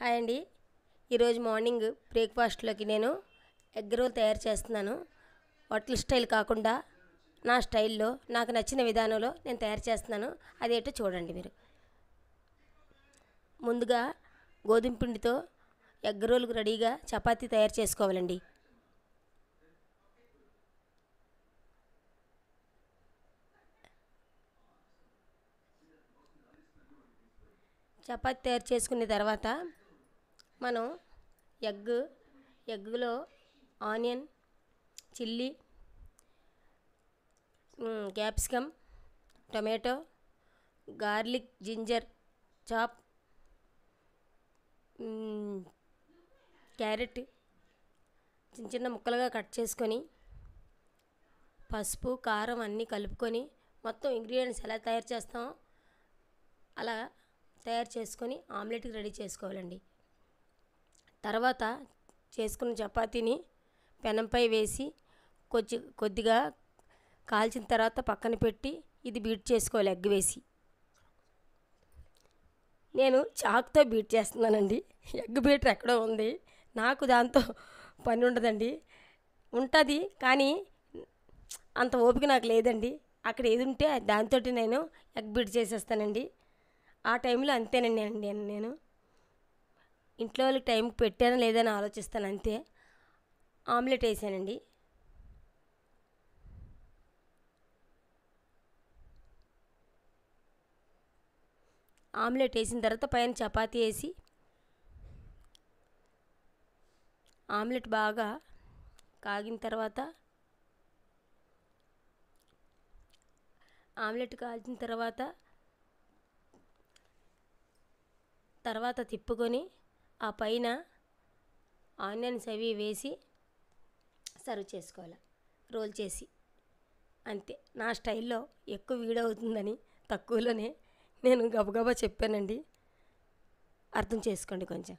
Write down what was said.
hi అండి ఈరోజు morning బ్రేక్ఫాస్ట్లోకి నేను ఎగ్ రోల్ తయారు చేస్తున్నాను హోటల్ స్టైల్ కాకుండా నా స్టైల్లో నాకు నచ్చిన విధానంలో నేను తయారు చేస్తున్నాను అదేటో చూడండి మీరు ముందుగా గోధుమ పిండితో ఎగ్ రోల్కి రెడీగా చపాతీ తయారు చేసుకోవాలండి చపాతీ తయారు చేసుకున్న తర్వాత మనం ఎగ్ ఎగ్లో onion chilli capsicum tomato garlic ginger chop carrot చిన్న చిన్న ముక్కలుగా కట్ చేసుకొని పసుపు కారం అన్నీ కలుపుకొని మొత్తం ఇంగ్రీడియంట్స్ ఎలా తయారు చేస్తామో అలా తయారు చేసుకొని ఆమ్లెట్కి రెడీ చేసుకోవాలండి తర్వాత చేసుకున్న చపాతీని పెనంపై వేసి కొద్ది కొద్దిగా కాల్చిన తర్వాత పక్కన పెట్టి ఇది బీట్ చేసుకోవాలి ఎగ్ వేసి నేను చాక్తో బీట్ చేస్తున్నానండి ఎగ్ బీటర్ ఎక్కడో ఉంది నాకు దాంతో పని ఉండదండి ఉంటుంది కానీ అంత ఓపిక నాకు లేదండి అక్కడ ఏది ఉంటే దాంతో నేను ఎగ్ బీట్ చేసేస్తానండి ఆ టైంలో అంతేనండి నేను ఇంట్లో వాళ్ళకి టైంకి పెట్టానా లేదని ఆలోచిస్తాను అంతే ఆమ్లెట్ వేసానండి ఆమ్లెట్ వేసిన తర్వాత పైన చపాతీ వేసి ఆమ్లెట్ బాగా కాగిన తర్వాత ఆమ్లెట్ కాల్చిన తర్వాత తర్వాత తిప్పుకొని ఆ పైన ఆనియన్స్ అవి వేసి సర్వ్ చేసుకోవాలి రోల్ చేసి అంతే నా స్టైల్లో ఎక్కువ వీడియో అవుతుందని తక్కువలోనే నేను గబగబా చెప్పానండి అర్థం చేసుకోండి కొంచెం